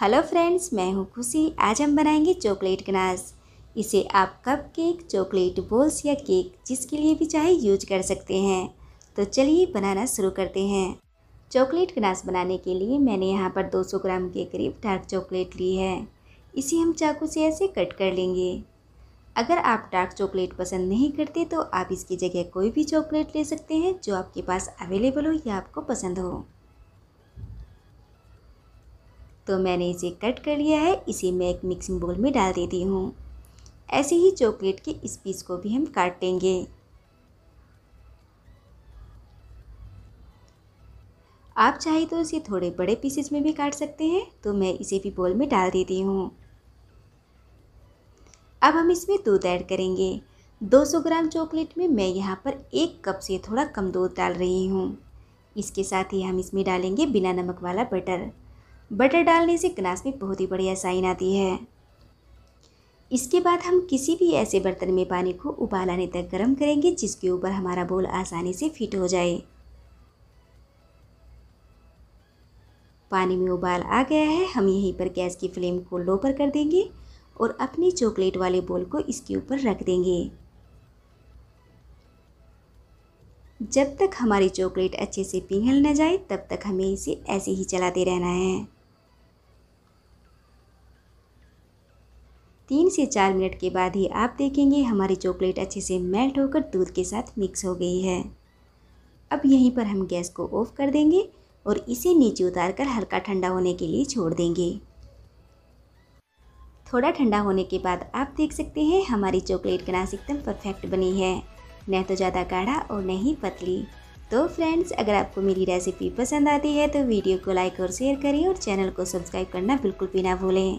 hello friends मैं हूँ खुशी आज हम बनाएंगे चॉकलेट गनास इसे आप कप केक चॉकलेट बोल्स या केक जिसके लिए भी चाहे यूज कर सकते हैं तो चलिए बनाना शुरू करते हैं चॉकलेट गनास बनाने के लिए मैंने यहाँ पर 200 ग्राम के करीब डार्क चॉकलेट ली है इसे हम चाकू से ऐसे कट कर लेंगे अगर आप डार्क चॉकलेट पसंद नहीं करते तो आप इसकी जगह कोई भी चॉकलेट ले सकते हैं जो आपके पास अवेलेबल हो या आपको पसंद हो तो मैंने इसे कट कर लिया है इसे मैं एक मिक्सिंग बोल में डाल देती हूँ ऐसे ही चॉकलेट के इस पीस को भी हम काट लेंगे आप चाहे तो इसे थोड़े बड़े पीसेस में भी काट सकते हैं तो मैं इसे भी बोल में डाल देती हूँ अब हम इसमें दूध ऐड करेंगे 200 ग्राम चॉकलेट में मैं यहाँ पर एक कप से थोड़ा कम दूध डाल रही हूँ इसके साथ ही हम इसमें डालेंगे बिना नमक वाला बटर बटर डालने से ग्लास में बहुत ही बढ़िया साइन आती है इसके बाद हम किसी भी ऐसे बर्तन में पानी को उबाल आने तक गर्म करेंगे जिसके ऊपर हमारा बोल आसानी से फिट हो जाए पानी में उबाल आ गया है हम यहीं पर गैस की फ्लेम को लो पर कर देंगे और अपने चॉकलेट वाले बोल को इसके ऊपर रख देंगे जब तक हमारी चॉकलेट अच्छे से पिघल न जाए तब तक हमें इसे ऐसे ही चलाते रहना है तीन से चार मिनट के बाद ही आप देखेंगे हमारी चॉकलेट अच्छे से मेल्ट होकर दूध के साथ मिक्स हो गई है अब यहीं पर हम गैस को ऑफ कर देंगे और इसे नीचे उतार कर हल्का ठंडा होने के लिए छोड़ देंगे थोड़ा ठंडा होने के बाद आप देख सकते हैं हमारी चॉकलेट गनाश एकदम परफेक्ट बनी है न तो ज़्यादा गाढ़ा और न ही पतली तो फ्रेंड्स अगर आपको मेरी रेसिपी पसंद आती है तो वीडियो को लाइक और शेयर करें और चैनल को सब्सक्राइब करना बिल्कुल भी ना भूलें